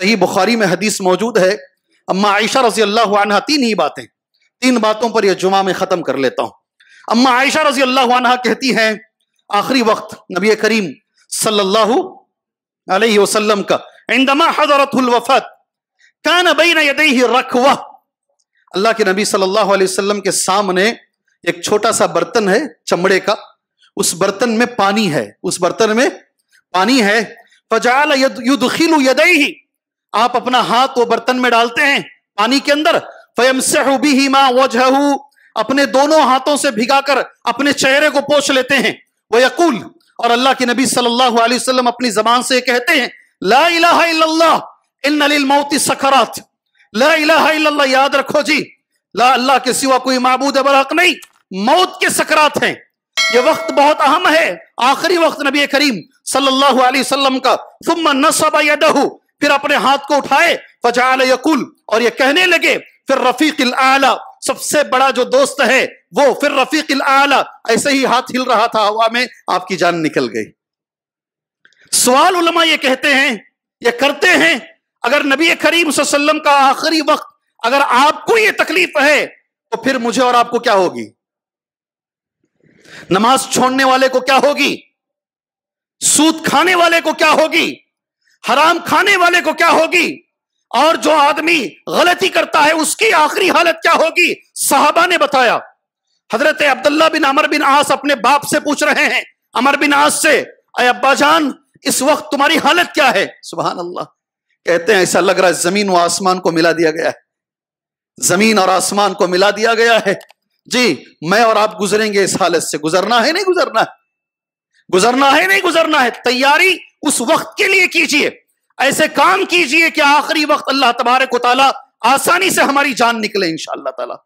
सही बुखारी में हदीस मौजूद है अम्मा आयशा रजी अल्लाह आनहा तीन ही बातें तीन बातों पर यह जुमा में ख़त्म कर लेता हूँ अम्मा आयशा रजी अल्लाह आनहा कहती हैं आखिरी वक्त नबी करीम सल्लल्लाहु अलैहि वसल्लम का इंदमा हजरतुल वफत कान बैन यदई रखवा अल्लाह के नबी सल्लल्लाहु अलैहि वसल्लम के सामने एक छोटा सा बर्तन है चमड़े का उस बर्तन में पानी है उस बर्तन में पानी है फजाल युदखिल यदई आप अपना हाथ वो बर्तन में डालते हैं पानी के अंदर फयम से ही माँ वजहू अपने दोनों हाथों से भिगाकर अपने चेहरे को पोछ लेते हैं वह यकूल और अल्लाह के नबी सल्लल्लाहु अलैहि वसल्लम अपनी जबान से कहते हैं ला इलाहा इल्लल्लाह इन्नलिल मौति सखरात ला इलाहा इल्लल्लाह याद रखो जी ला अल्लाह के सिवा कोई मबूद हक नहीं मौत के सकरात हैं ये वक्त बहुत अहम है आखिरी वक्त नबी करीम सल्लल्लाहु अलैहि वसल्लम का सुम्मा नसबा यदहू फिर अपने हाथ को उठाए फजाल यकुल और ये कहने लगे फिर रफीक आला सबसे बड़ा जो दोस्त है वो फिर रफीक आला ऐसे ही हाथ हिल रहा था हवा में आपकी जान निकल गई सवाल उलमा ये कहते हैं ये करते हैं अगर नबी करीम सल्लम का आखिरी वक्त अगर आपको ये तकलीफ है तो फिर मुझे और आपको क्या होगी नमाज छोड़ने वाले को क्या होगी सूद खाने वाले को क्या होगी हराम खाने वाले को क्या होगी और जो आदमी गलती करता है उसकी आखिरी हालत क्या होगी साहबा ने बताया हजरत अब्दुल्ला बिन अमर बिन आस अपने बाप से पूछ रहे हैं अमर बिन आस से अय अब्बा जान इस वक्त तुम्हारी हालत क्या है सुबह अल्लाह कहते हैं ऐसा लग रहा है जमीन व आसमान को मिला दिया गया है जमीन और आसमान को मिला दिया गया है जी मैं और आप गुजरेंगे इस हालत से गुजरना है नहीं गुजरना है गुजरना है नहीं गुजरना है तैयारी उस वक्त के लिए कीजिए ऐसे काम कीजिए कि आखिरी वक्त अल्लाह तबारक ताला आसानी से हमारी जान निकले इंशाला तला